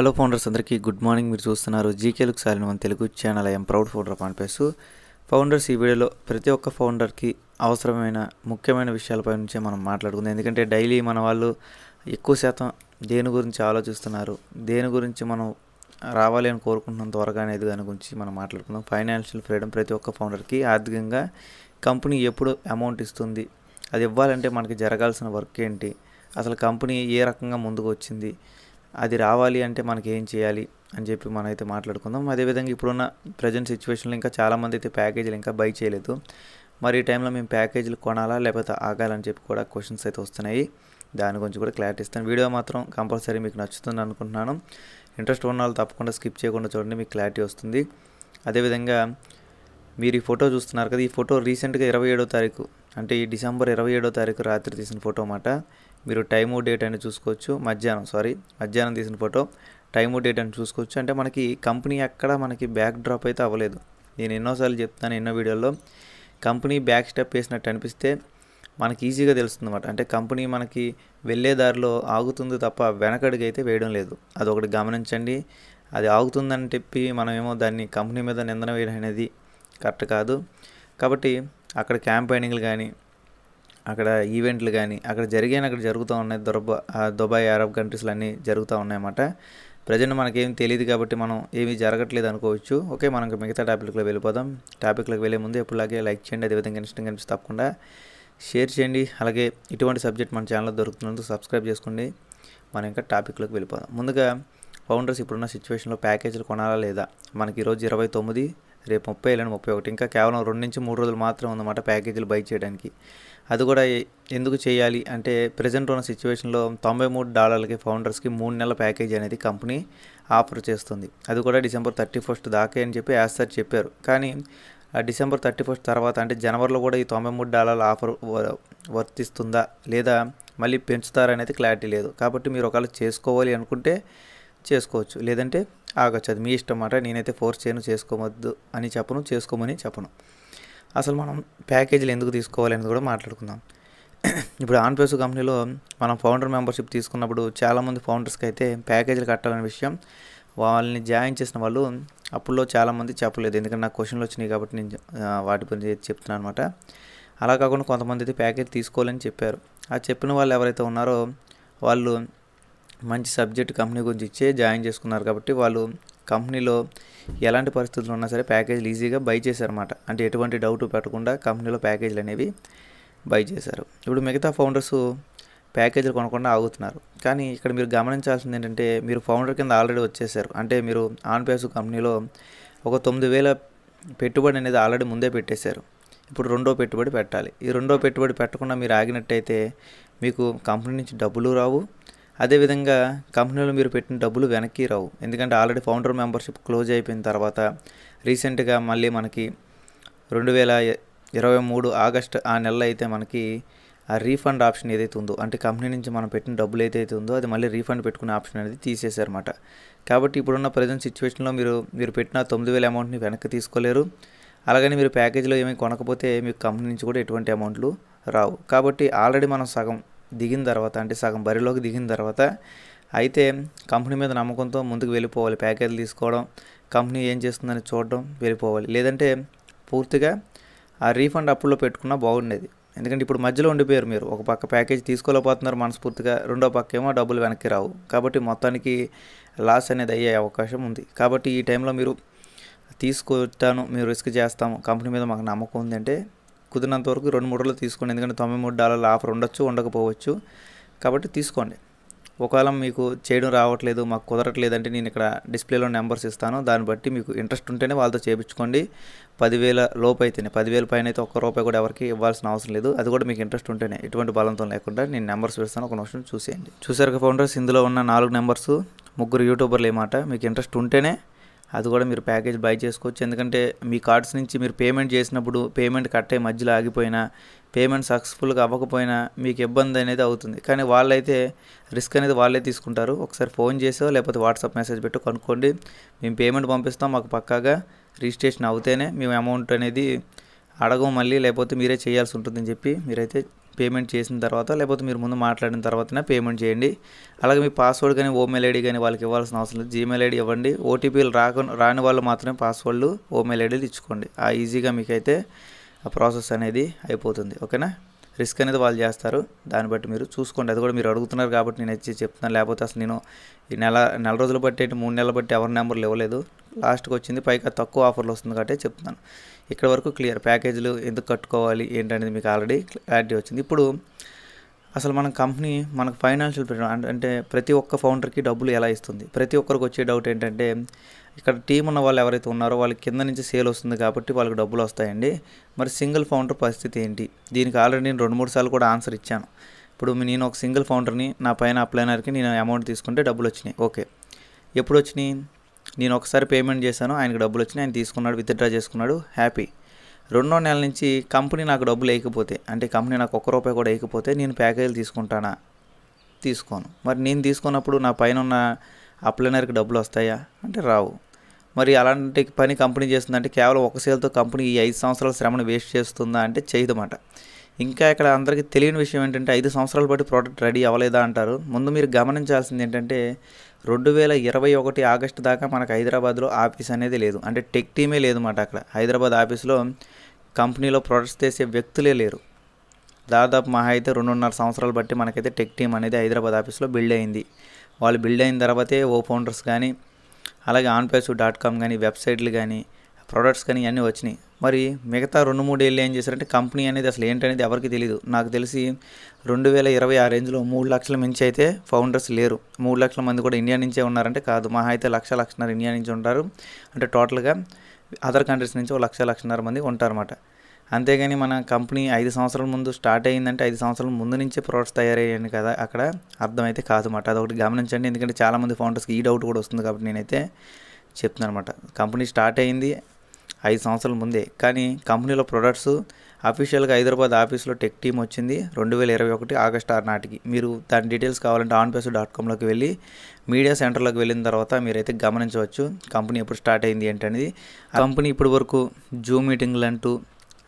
hello founders అందరికీ good morning మీరు చూస్తున్నారు జీకేలకు సారిన మన Telugu channel I'm proud founder అని ఫౌండర్స్ ఈ వీడియోలో ప్రతి ఒక్క ఫౌండర్కి అవసరమైన ముఖ్యమైన విషయాలపై నుంచే మనం మాట్లాడుకుందాం ఎందుకంటే డైలీ మన వాళ్ళు ఎక్కువ శాతం దేని గురించి ఆలోచిస్తున్నారు దేని గురించి మనం రావాలి అని కోరుకుంటున్నంత త్వరగా అనేది దాని గురించి మనం మాట్లాడుకుందాం ఫైనాన్షియల్ ఫ్రీడమ్ ప్రతి ఒక్క ఫౌండర్కి ఆర్థికంగా కంపెనీ ఎప్పుడు అమౌంట్ ఇస్తుంది అది ఇవ్వాలంటే మనకి జరగాల్సిన వర్క్ ఏంటి అసలు కంపెనీ ఏ రకంగా ముందుకు వచ్చింది అది రావాలి అంటే మనకి ఏం చేయాలి అని చెప్పి మనం అయితే మాట్లాడుకుందాం అదేవిధంగా ఇప్పుడున్న ప్రజెంట్ సిచ్యువేషన్లో ఇంకా చాలామంది అయితే ప్యాకేజీలు ఇంకా బై చేయలేదు మరి ఈ టైంలో మేము ప్యాకేజీలు కొనాలా లేకపోతే ఆగాలని చెప్పి కూడా క్వశ్చన్స్ అయితే వస్తున్నాయి దాని గురించి కూడా క్లారిటీ ఇస్తాను వీడియో మాత్రం కంపల్సరీ మీకు నచ్చుతుంది అనుకుంటున్నాను ఇంట్రెస్ట్ ఉన్న వాళ్ళు తప్పకుండా స్కిప్ చేయకుండా చూడండి మీకు క్లారిటీ వస్తుంది అదేవిధంగా మీరు ఈ ఫోటో చూస్తున్నారు కదా ఈ ఫోటో రీసెంట్గా ఇరవై ఏడో తారీఖు అంటే ఈ డిసెంబర్ ఇరవై ఏడో తారీఖు రాత్రి తీసిన ఫోటో అన్నమాట మీరు టైము డేట్ అని చూసుకోవచ్చు మధ్యాహ్నం సారీ మధ్యాహ్నం తీసిన ఫోటో టైము డేట్ అని చూసుకోవచ్చు అంటే మనకి కంపెనీ ఎక్కడ మనకి బ్యాక్ డ్రాప్ అయితే అవ్వలేదు నేను ఎన్నోసార్లు చెప్తాను ఎన్నో వీడియోల్లో కంపెనీ బ్యాక్ స్టెప్ వేసినట్టు అనిపిస్తే మనకి ఈజీగా తెలుస్తుంది అనమాట అంటే కంపెనీ మనకి వెళ్ళే దారిలో ఆగుతుంది తప్ప వెనకడికి అయితే వేయడం లేదు అది ఒకటి గమనించండి అది ఆగుతుందని చెప్పి మనమేమో దాన్ని కంపెనీ మీద నిందన వేయడం అనేది కరెక్ట్ కాదు కాబట్టి అక్కడ క్యాంపెయినింగ్లు కానీ అక్కడ ఈవెంట్లు కానీ అక్కడ జరిగే అక్కడ జరుగుతూ ఉన్నాయి దొరబ దుబాయ్ అరబ్ కంట్రీస్లో అన్నీ జరుగుతూ ఉన్నాయన్నమాట ప్రజెంట్ మనకేం తెలియదు కాబట్టి మనం ఏమీ జరగట్లేదు అనుకోవచ్చు ఓకే మనం మిగతా టాపిక్లో వెళ్ళిపోదాం టాపిక్లోకి వెళ్ళే ముందు ఎప్పుడులాగే లైక్ చేయండి అదేవిధంగా ఇష్టం కనిపిస్తే తప్పకుండా షేర్ చేయండి అలాగే ఇటువంటి సబ్జెక్ట్ మన ఛానల్ దొరుకుతున్నందుకు సబ్స్క్రైబ్ చేసుకోండి మనం ఇంకా టాపిక్లోకి వెళ్ళిపోదాం ముందుగా ఫౌండర్స్ ఇప్పుడున్న సిచ్యువేషన్లో ప్యాకేజీలు కొనాలా లేదా మనకి ఈరోజు ఇరవై తొమ్మిది రేపు ముప్పై ఎల్లుండి ముప్పై ఒకటి ఇంకా కేవలం రెండు నుంచి మూడు రోజులు మాత్రం ఉందన్నమాట ప్యాకేజీలు బై చేయడానికి అది కూడా ఎందుకు చేయాలి అంటే ప్రజెంట్ ఉన్న సిచ్యువేషన్లో తొంభై మూడు డాలర్లకి ఫౌండర్స్కి మూడు నెలల ప్యాకేజీ అనేది కంపెనీ ఆఫర్ చేస్తుంది అది కూడా డిసెంబర్ థర్టీ ఫస్ట్ దాకే అని చెప్పి యాస్తారు చెప్పారు కానీ డిసెంబర్ థర్టీ ఫస్ట్ తర్వాత అంటే జనవరిలో కూడా ఈ తొంభై మూడు డాలర్ల ఆఫర్ వర్తిస్తుందా లేదా మళ్ళీ పెంచుతారనేది క్లారిటీ లేదు కాబట్టి మీరు ఒకవేళ చేసుకోవాలి అనుకుంటే చేసుకోవచ్చు లేదంటే ఆగచ్చు అది మీ ఇష్టం మాట నేనైతే ఫోర్స్ చేయను చేసుకోవద్దు అని చెప్పను చేసుకోమని చెప్పను అసలు మనం ప్యాకేజీలు ఎందుకు తీసుకోవాలి అనేది కూడా మాట్లాడుకుందాం ఇప్పుడు ఆన్పేసు కంపెనీలో మనం ఫౌండర్ మెంబర్షిప్ తీసుకున్నప్పుడు చాలామంది ఫౌండర్స్కి అయితే ప్యాకేజీలు కట్టాలనే విషయం వాళ్ళని జాయిన్ చేసిన వాళ్ళు అప్పుల్లో చాలామంది చెప్పలేదు ఎందుకంటే నాకు క్వశ్చన్లు వచ్చినాయి కాబట్టి నేను వాటి గురించి చెప్తున్నాను అనమాట అలా కాకుండా కొంతమంది అయితే ప్యాకేజ్ తీసుకోవాలని చెప్పారు ఆ చెప్పిన వాళ్ళు ఎవరైతే ఉన్నారో వాళ్ళు మంచి సబ్జెక్ట్ కంపెనీ గురించి ఇచ్చే జాయిన్ చేసుకున్నారు కాబట్టి వాళ్ళు కంపెనీలో ఎలాంటి పరిస్థితులు ఉన్నా సరే ప్యాకేజీలు ఈజీగా బై చేశారన్నమాట అంటే ఎటువంటి డౌట్ పెట్టకుండా కంపెనీలో ప్యాకేజీలు అనేవి బై చేశారు ఇప్పుడు మిగతా ఫౌండర్స్ ప్యాకేజీలు కొనకుండా ఆగుతున్నారు కానీ ఇక్కడ మీరు గమనించాల్సింది ఏంటంటే మీరు ఫౌండర్ కింద ఆల్రెడీ వచ్చేసారు అంటే మీరు ఆన్ పేస్ కంపెనీలో ఒక తొమ్మిది వేల పెట్టుబడి అనేది ఆల్రెడీ ముందే పెట్టేశారు ఇప్పుడు రెండో పెట్టుబడి పెట్టాలి ఈ రెండో పెట్టుబడి పెట్టకుండా మీరు ఆగినట్టయితే మీకు కంపెనీ నుంచి డబ్బులు రావు అదేవిధంగా కంపెనీలో మీరు పెట్టిన డబ్బులు వెనక్కి రావు ఎందుకంటే ఆల్రెడీ ఫౌండర్ మెంబర్షిప్ క్లోజ్ అయిపోయిన తర్వాత రీసెంట్గా మళ్ళీ మనకి రెండు వేల ఇరవై మూడు ఆగస్టు ఆ నెలలో అయితే మనకి ఆ రీఫండ్ ఆప్షన్ ఏదైతే ఉందో అంటే కంపెనీ నుంచి మనం పెట్టిన డబ్బులు ఏదైతే ఉందో అది మళ్ళీ రీఫండ్ పెట్టుకునే ఆప్షన్ అనేది తీసేశారన్నమాట కాబట్టి ఇప్పుడున్న ప్రజెంట్ సిచ్యువేషన్లో మీరు మీరు పెట్టిన తొమ్మిది వేల అమౌంట్ని వెనక్కి తీసుకోలేరు అలాగని మీరు ప్యాకేజీలో ఏమీ కొనకపోతే మీకు కంపెనీ నుంచి కూడా ఎటువంటి అమౌంట్లు రావు కాబట్టి ఆల్రెడీ మనం సగం దిగిన తర్వాత అంటే సగం బరిలోకి దిగిన తర్వాత అయితే కంపెనీ మీద నమ్మకంతో ముందుకు వెళ్ళిపోవాలి ప్యాకేజ్ తీసుకోవడం కంపెనీ ఏం చేస్తుందని చూడడం వెళ్ళిపోవాలి లేదంటే పూర్తిగా ఆ రీఫండ్ అప్పుడులో పెట్టుకున్నా బాగుండేది ఎందుకంటే ఇప్పుడు మధ్యలో ఉండిపోయారు మీరు ఒక పక్క ప్యాకేజ్ తీసుకోలేకపోతున్నారు మనస్ఫూర్తిగా రెండో పక్క ఏమో డబ్బులు వెనక్కి రావు కాబట్టి మొత్తానికి లాస్ అనేది అయ్యే అవకాశం ఉంది కాబట్టి ఈ టైంలో మీరు తీసుకొచ్చాను మీరు రిస్క్ చేస్తాము కంపెనీ మీద మాకు నమ్మకం ఉందంటే కుదిరినంత వరకు రెండు మూడు రోజులు తీసుకోండి ఎందుకంటే తొంభై మూడు డాలర్ల ఆఫర్ ఉండొచ్చు ఉండకపోవచ్చు కాబట్టి తీసుకోండి ఒకవేళ మీకు చేయడం రావట్లేదు మాకు కుదరట్లేదు అంటే నేను ఇక్కడ డిస్ప్లేలో నెంబర్స్ ఇస్తాను దాన్ని బట్టి మీకు ఇంట్రెస్ట్ ఉంటేనే వాళ్ళతో చేయించుకోండి పదివేల లోపు అయితేనే పదివేల పైన అయితే ఒక్క రూపాయి కూడా ఎవరికి ఇవ్వాల్సిన అవసరం లేదు అది కూడా మీకు ఇంట్రెస్ట్ ఉంటేనే ఎటువంటి బలంతో లేకుండా నేను నెంబర్స్ పెడతాను ఒక నిమిషం చూసేయండి చూసారు ఫౌండర్స్ ఇందులో ఉన్న నాలుగు నెంబర్స్ ముగ్గురు యూట్యూబర్లు ఏమాట మీకు ఇంట్రెస్ట్ ఉంటేనే అది కూడా మీరు ప్యాకేజ్ బై చేసుకోవచ్చు ఎందుకంటే మీ కార్డ్స్ నుంచి మీరు పేమెంట్ చేసినప్పుడు పేమెంట్ కట్ అయ్యి మధ్యలో ఆగిపోయినా పేమెంట్ సక్సెస్ఫుల్గా అవ్వకపోయినా మీకు ఇబ్బంది అనేది అవుతుంది కానీ వాళ్ళైతే రిస్క్ అనేది వాళ్ళే తీసుకుంటారు ఒకసారి ఫోన్ చేసో లేకపోతే వాట్సాప్ మెసేజ్ పెట్టో కనుక్కోండి మేము పేమెంట్ పంపిస్తాం మాకు పక్కాగా రిజిస్ట్రేషన్ అవుతేనే మేము అమౌంట్ అనేది అడగం మళ్ళీ లేకపోతే మీరే చేయాల్సి ఉంటుందని చెప్పి మీరైతే పేమెంట్ చేసిన తర్వాత లేకపోతే మీరు ముందు మాట్లాడిన తర్వాతనే పేమెంట్ చేయండి అలాగే మీ పాస్వర్డ్ కానీ ఓమెయిల్ ఐడి కానీ వాళ్ళకి ఇవ్వాల్సిన అవసరం లేదు జీమెయిల్ ఐడి ఇవ్వండి ఓటీపీలు రాక రాని వాళ్ళు మాత్రమే పాస్వర్డ్లు ఓమెయిల్ ఐడీలు ఇచ్చుకోండి ఆ ఈజీగా మీకైతే ఆ ప్రాసెస్ అనేది అయిపోతుంది ఓకేనా రిస్క్ అనేది వాళ్ళు చేస్తారు దాన్ని బట్టి మీరు చూసుకోండి అది కూడా మీరు అడుగుతున్నారు కాబట్టి నేను వచ్చి చెప్తున్నాను లేకపోతే అసలు నేను ఈ నెల నెల రోజులు బట్టి మూడు నెలలు బట్టి ఎవరి నెంబర్లు ఇవ్వలేదు లాస్ట్కి వచ్చింది పైగా తక్కువ ఆఫర్లు వస్తుంది కాబట్టి చెప్తున్నాను ఇక్కడ వరకు క్లియర్ ప్యాకేజీలు ఎందుకు కట్టుకోవాలి ఏంటనేది మీకు ఆల్రెడీ క్లారిటీ వచ్చింది ఇప్పుడు అసలు మన కంపెనీ మనకు ఫైనాన్షియల్ అంటే ప్రతి ఒక్క ఫౌండర్కి డబ్బులు ఎలా ఇస్తుంది ప్రతి ఒక్కరికి వచ్చే డౌట్ ఏంటంటే ఇక్కడ టీం ఉన్న వాళ్ళు ఎవరైతే ఉన్నారో వాళ్ళకి కింద నుంచి సేల్ వస్తుంది కాబట్టి వాళ్ళకి డబ్బులు వస్తాయండి మరి సింగిల్ ఫౌండర్ పరిస్థితి ఏంటి దీనికి ఆల్రెడీ నేను రెండు మూడు సార్లు కూడా ఆన్సర్ ఇచ్చాను ఇప్పుడు నేను ఒక సింగిల్ ఫౌండర్ని నా పైన అప్లైనర్కి నేను అమౌంట్ తీసుకుంటే డబ్బులు వచ్చినాయి ఓకే ఎప్పుడు వచ్చినాయి నేను ఒకసారి పేమెంట్ చేశాను ఆయనకి డబ్బులు వచ్చినాయి ఆయన తీసుకున్నాడు విత్డ్రా చేసుకున్నాడు హ్యాపీ రెండో నెల నుంచి కంపెనీ నాకు డబ్బులు వేయకపోతే అంటే కంపెనీ నాకు ఒక్క రూపాయి కూడా వేయకపోతే నేను ప్యాకేజీలు తీసుకుంటానా తీసుకోను మరి నేను తీసుకున్నప్పుడు నా పైన ఉన్న అప్లైనర్కి డబ్బులు వస్తాయా అంటే రావు మరి అలాంటి పని కంపెనీ చేస్తుందంటే కేవలం ఒక సేల్తో కంపెనీ ఈ ఐదు సంవత్సరాల శ్రమను వేస్ట్ చేస్తుందా అంటే చేయదన్నమాట ఇంకా ఇక్కడ అందరికీ తెలియని విషయం ఏంటంటే ఐదు సంవత్సరాల పాటు ప్రోడక్ట్ రెడీ అవ్వలేదా అంటారు ముందు మీరు గమనించాల్సింది ఏంటంటే రెండు వేల ఇరవై ఒకటి ఆగస్టు దాకా మనకు హైదరాబాద్లో ఆఫీస్ అనేది లేదు అంటే టెక్ టీమే లేదన్నమాట అక్కడ హైదరాబాద్ ఆఫీస్లో కంపెనీలో ప్రొడక్ట్స్ చేసే వ్యక్తులే లేరు దాదాపు మహా అయితే రెండున్నర సంవత్సరాలు బట్టి మనకైతే టెక్ టీమ్ అనేది హైదరాబాద్ ఆఫీస్లో బిల్డ్ అయింది వాళ్ళు బిల్డ్ అయిన తర్వాతే ఓ ఫౌండర్స్ కానీ అలాగే ఆన్పేసు డాట్ కామ్ కానీ వెబ్సైట్లు కానీ ప్రొడక్ట్స్ కానీ అన్నీ వచ్చినాయి మరి మిగతా రెండు మూడు ఏళ్ళు ఏం చేశారంటే కంపెనీ అనేది అసలు ఏంటనేది ఎవరికి తెలియదు నాకు తెలిసి రెండు వేల ఇరవై ఆ రేంజ్లో మూడు లక్షల మించి అయితే ఫౌండర్స్ లేరు మూడు లక్షల మంది కూడా ఇండియా నుంచే ఉన్నారంటే కాదు మహా అయితే లక్ష లక్షన్నర ఇండియా నుంచి ఉంటారు అంటే టోటల్గా అదర్ కంట్రీస్ నుంచి ఒక లక్ష లక్షన్నర మంది ఉంటారన్నమాట అంతేగాని మన కంపెనీ ఐదు సంవత్సరాల ముందు స్టార్ట్ అయ్యిందంటే ఐదు సంవత్సరాల ముందు నుంచే ప్రోడక్ట్స్ తయారయ్యాను కదా అక్కడ అర్థమైతే కాదన్నమాట అదొకటి గమనించండి ఎందుకంటే చాలామంది ఫౌండర్స్కి ఈ డౌట్ కూడా వస్తుంది కాబట్టి నేనైతే చెప్తున్నాను అనమాట కంపెనీ స్టార్ట్ అయింది ఐదు సంవత్సరాల ముందే కానీ కంపెనీలో ప్రొడక్ట్స్ అఫీషియల్గా హైదరాబాద్ ఆఫీస్లో టెక్ టీమ్ వచ్చింది రెండు వేల ఇరవై ఒకటి ఆగస్ట్ ఆరు నాటికి మీరు దాని డీటెయిల్స్ కావాలంటే ఆన్పేస్ డాట్ కామ్లోకి వెళ్ళి మీడియా సెంటర్లోకి వెళ్ళిన తర్వాత మీరైతే గమనించవచ్చు కంపెనీ ఎప్పుడు స్టార్ట్ అయింది ఏంటనేది కంపెనీ ఇప్పటి వరకు జూమ్ మీటింగ్లు అంటూ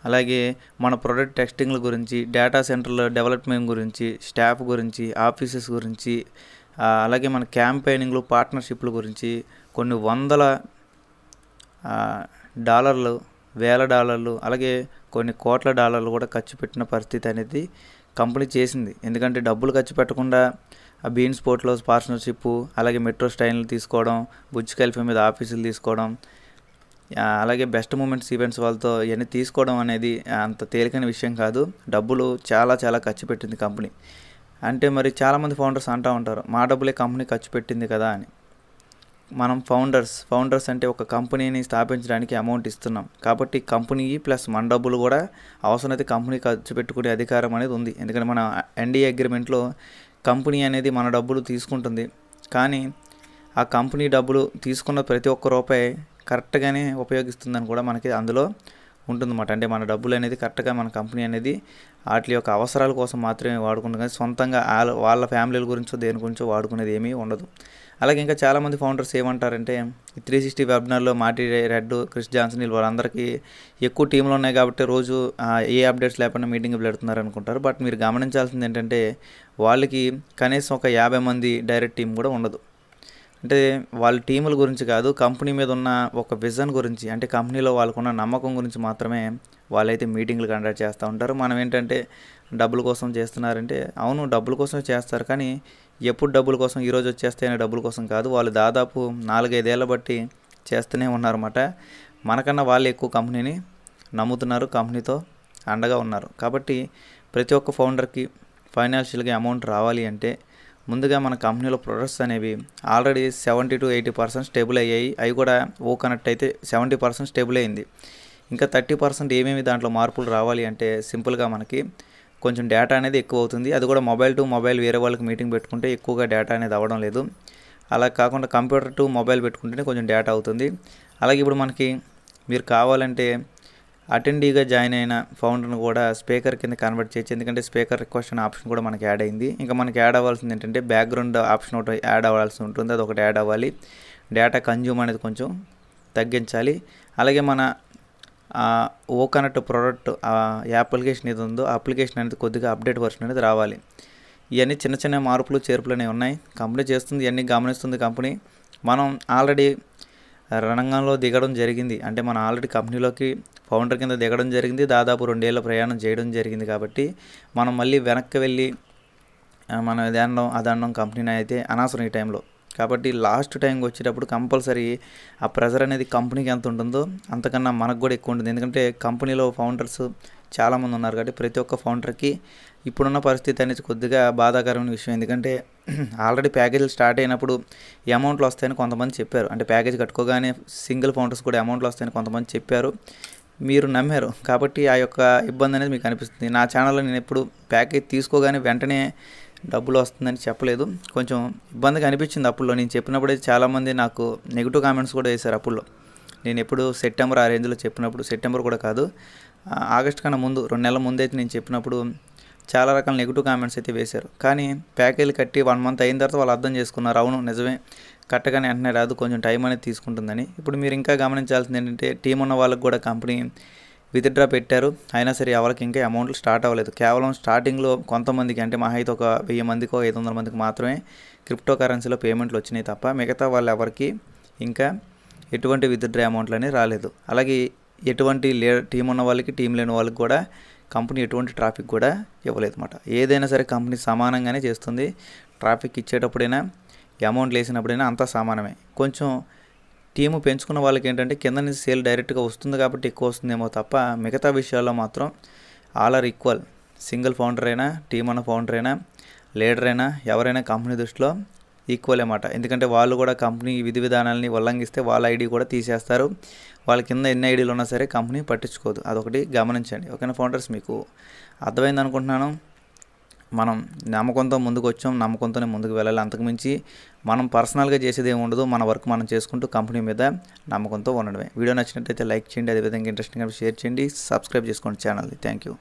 అలాగే మన ప్రొడక్ట్ టెస్టింగ్ల గురించి డేటా సెంటర్ల డెవలప్మెంట్ గురించి స్టాఫ్ గురించి ఆఫీసెస్ గురించి అలాగే మన క్యాంపెయినింగ్లు పార్ట్నర్షిప్ల గురించి కొన్ని వందల డాలర్లు వేల డాలర్లు అలాగే కొన్ని కోట్ల డాలర్లు కూడా ఖర్చు పెట్టిన పరిస్థితి అనేది కంపెనీ చేసింది ఎందుకంటే డబ్బులు ఖర్చు పెట్టకుండా ఆ బీన్స్ పోర్ట్లో పార్ట్నర్షిప్ అలాగే మెట్రో స్టైన్లు తీసుకోవడం బుజ్ కల్ఫీ మీద ఆఫీసులు తీసుకోవడం అలాగే బెస్ట్ మూమెంట్స్ ఈవెంట్స్ వాళ్ళతో ఇవన్నీ తీసుకోవడం అనేది అంత తేలికైన విషయం కాదు డబ్బులు చాలా చాలా ఖర్చు పెట్టింది కంపెనీ అంటే మరి చాలామంది ఫౌండర్స్ అంటూ ఉంటారు మా డబ్బులే కంపెనీ ఖర్చు పెట్టింది కదా అని మనం ఫౌండర్స్ ఫౌండర్స్ అంటే ఒక కంపెనీని స్థాపించడానికి అమౌంట్ ఇస్తున్నాం కాబట్టి కంపెనీ ప్లస్ మన డబ్బులు కూడా అవసరమైతే కంపెనీ ఖర్చు పెట్టుకునే అధికారం అనేది ఉంది ఎందుకంటే మన ఎన్డీఏ అగ్రిమెంట్లో కంపెనీ అనేది మన డబ్బులు తీసుకుంటుంది కానీ ఆ కంపెనీ డబ్బులు తీసుకున్న ప్రతి ఒక్క రూపాయి కరెక్ట్గానే ఉపయోగిస్తుందని కూడా మనకి అందులో ఉంటుందన్నమాట అంటే మన డబ్బులు అనేది కరెక్ట్గా మన కంపెనీ అనేది వాటి యొక్క అవసరాల కోసం మాత్రమే వాడుకుంటుంది కానీ సొంతంగా వాళ్ళ వాళ్ళ ఫ్యామిలీల గురించో దేని గురించో వాడుకునేది ఏమీ ఉండదు అలాగే ఇంకా చాలామంది ఫౌండర్స్ ఏమంటారంటే ఈ త్రీ సిక్స్టీ వెబినార్లో మార్టీ రెడ్ క్రిస్ జాన్సన్ వాళ్ళందరికీ ఎక్కువ టీంలు ఉన్నాయి కాబట్టి రోజు ఏ అప్డేట్స్ లేకుండా మీటింగ్ పెడుతున్నారు అనుకుంటారు బట్ మీరు గమనించాల్సింది ఏంటంటే వాళ్ళకి కనీసం ఒక యాభై మంది డైరెక్ట్ టీం కూడా ఉండదు అంటే వాళ్ళ టీముల గురించి కాదు కంపెనీ మీద ఉన్న ఒక విజన్ గురించి అంటే కంపెనీలో వాళ్ళకున్న నమ్మకం గురించి మాత్రమే వాళ్ళైతే మీటింగ్లు కండక్ట్ చేస్తూ ఉంటారు మనం ఏంటంటే డబ్బుల కోసం చేస్తున్నారంటే అవును డబ్బుల కోసం చేస్తారు కానీ ఎప్పుడు డబ్బుల కోసం ఈరోజు వచ్చేస్తే అనే డబ్బుల కోసం కాదు వాళ్ళు దాదాపు నాలుగైదేళ్ళ బట్టి చేస్తూనే ఉన్నారన్నమాట మనకన్నా వాళ్ళు ఎక్కువ కంపెనీని నమ్ముతున్నారు కంపెనీతో అండగా ఉన్నారు కాబట్టి ప్రతి ఒక్క ఫౌండర్కి ఫైనాన్షియల్గా అమౌంట్ రావాలి అంటే ముందుగా మన కంపెనీలో ప్రొడక్ట్స్ అనేవి already seventy to eighty percent stable అయ్యాయి అవి కూడా ఓ కనెక్ట్ అయితే సెవెంటీ పర్సెంట్ స్టేబుల్ అయింది ఇంకా థర్టీ పర్సెంట్ ఏమేమి దాంట్లో మార్పులు రావాలి అంటే సింపుల్గా మనకి కొంచెం డేటా అనేది ఎక్కువ అవుతుంది అది కూడా మొబైల్ టు మొబైల్ వేరే వాళ్ళకి మీటింగ్ పెట్టుకుంటే ఎక్కువగా డేటా అనేది అవ్వడం లేదు అలా కాకుండా కంప్యూటర్ టు మొబైల్ పెట్టుకుంటేనే కొంచెం డేటా అవుతుంది అలాగే ఇప్పుడు మనకి మీరు కావాలంటే అటెండీగా జాయిన్ అయిన ఫౌండర్ను కూడా స్పీకర్ కింద కన్వర్ట్ చేయొచ్చు ఎందుకంటే స్పీకర్ రిక్వెస్ట్ అనే ఆప్షన్ కూడా మనకి యాడ్ అయింది ఇంకా మనకి యాడ్ అవ్వాల్సింది ఏంటంటే బ్యాక్గ్రౌండ్ ఆప్షన్ ఒకటి యాడ్ అవ్వాల్సి ఉంటుంది అది ఒకటి యాడ్ అవ్వాలి డేటా కన్జ్యూమ్ అనేది కొంచెం తగ్గించాలి అలాగే మన ఓ ప్రోడక్ట్ అప్లికేషన్ ఏది ఉందో అప్లికేషన్ అనేది కొద్దిగా అప్డేట్ వర్షన్ అనేది రావాలి ఇవన్నీ చిన్న చిన్న మార్పులు చేర్పులు అనేవి ఉన్నాయి కంపెనీ చేస్తుంది ఇవన్నీ గమనిస్తుంది కంపెనీ మనం ఆల్రెడీ రణంగంలో దిగడం జరిగింది అంటే మనం ఆల్రెడీ కంపెనీలోకి ఫౌండర్ కింద దిగడం జరిగింది దాదాపు రెండేళ్ళ ప్రయాణం చేయడం జరిగింది కాబట్టి మనం మళ్ళీ వెనక్కి వెళ్ళి మనం ఇదనడం అదనడం కంపెనీని అయితే అనవసరం ఈ టైంలో కాబట్టి లాస్ట్ టైంకి వచ్చేటప్పుడు కంపల్సరీ ఆ ప్రెజర్ అనేది కంపెనీకి ఎంత ఉంటుందో అంతకన్నా మనకు కూడా ఎక్కువ ఉంటుంది ఎందుకంటే కంపెనీలో ఫౌండర్స్ చాలామంది ఉన్నారు కాబట్టి ప్రతి ఒక్క ఫౌండర్కి ఇప్పుడున్న పరిస్థితి అనేది కొద్దిగా బాధాకరమైన విషయం ఎందుకంటే ఆల్రెడీ ప్యాకేజీలు స్టార్ట్ అయినప్పుడు అమౌంట్లు వస్తాయని కొంతమంది చెప్పారు అంటే ప్యాకేజ్ కట్టుకోగానే సింగిల్ ఫౌండర్స్ కూడా అమౌంట్లు వస్తాయని కొంతమంది చెప్పారు మీరు నమ్మారు కాబట్టి ఆ యొక్క ఇబ్బంది అనేది మీకు అనిపిస్తుంది నా ఛానల్లో నేను ఎప్పుడు ప్యాకేజ్ తీసుకోగానే వెంటనే డబ్బులు వస్తుందని చెప్పలేదు కొంచెం ఇబ్బందిగా అనిపించింది అప్పుల్లో నేను చెప్పినప్పుడే చాలామంది నాకు నెగిటివ్ కామెంట్స్ కూడా వేశారు అప్పుల్లో నేను ఎప్పుడు సెప్టెంబర్ ఆ రేంజ్లో చెప్పినప్పుడు సెప్టెంబర్ కూడా కాదు ఆగస్ట్ కన్నా ముందు రెండు నెలల ముందైతే నేను చెప్పినప్పుడు చాలా రకాల నెగిటివ్ కామెంట్స్ అయితే వేశారు కానీ ప్యాకేజీలు కట్టి వన్ మంత్ అయిన తర్వాత వాళ్ళు అర్థం చేసుకున్నారు అవును నిజమే కట్టగానే వెంటనే రాదు కొంచెం టైం అనేది తీసుకుంటుందని ఇప్పుడు మీరు ఇంకా గమనించాల్సింది ఏంటంటే టీం ఉన్న వాళ్ళకి కూడా కంపెనీ విత్డ్రా పెట్టారు అయినా సరే ఎవరికి ఇంకా అమౌంట్లు స్టార్ట్ అవ్వలేదు కేవలం స్టార్టింగ్లో కొంతమందికి అంటే మా అయితే ఒక వెయ్యి మందికో ఐదు వందల మందికి మాత్రమే క్రిప్టో కరెన్సీలో పేమెంట్లు వచ్చినాయి తప్ప మిగతా వాళ్ళు ఎవరికి ఇంకా ఎటువంటి విత్డ్రా అమౌంట్లు అనేది రాలేదు అలాగే ఎటువంటి లే టీం ఉన్న వాళ్ళకి టీం లేని వాళ్ళకి కూడా కంపెనీ ఎటువంటి ట్రాఫిక్ కూడా ఇవ్వలేదు అనమాట ఏదైనా సరే కంపెనీ సమానంగానే చేస్తుంది ట్రాఫిక్ ఇచ్చేటప్పుడైనా అమౌంట్ వేసినప్పుడైనా అంతా సమానమే కొంచెం టీము పెంచుకున్న వాళ్ళకి ఏంటంటే కింద నుంచి సేల్ డైరెక్ట్గా వస్తుంది కాబట్టి ఎక్కువ వస్తుందేమో తప్ప మిగతా విషయాల్లో మాత్రం all are equal single founder అయినా టీమ్ అన్న ఫౌండర్ అయినా లీడర్ అయినా ఎవరైనా కంపెనీ దృష్టిలో ఈక్వల్ అన్నమాట ఎందుకంటే వాళ్ళు కూడా కంపెనీ విధి విధానాలని ఉల్లంఘిస్తే వాళ్ళ ఐడి కూడా తీసేస్తారు వాళ్ళ కింద ఎన్ని ఐడీలు ఉన్నా సరే కంపెనీ పట్టించుకోదు అదొకటి గమనించండి ఓకేనా ఫౌండర్స్ మీకు అర్థమైంది అనుకుంటున్నాను మనం నమ్మకంతో ముందుకు వచ్చాం నమ్మకంతోనే ముందుకు వెళ్ళాలి అంతకుమించి మనం పర్సనల్గా చేసేది ఏమి ఉండదు మన వర్క్ మనం చేసుకుంటూ కంపెనీ మీద నమ్మకంతో ఉండడమే వీడియో నచ్చినట్టయితే లైక్ చేయండి అదేవిధంగా ఇంట్రెస్టింగ్ షేర్ చేయండి సబ్స్క్రైబ్ చేసుకోండి ఛానల్ని థ్యాంక్ యూ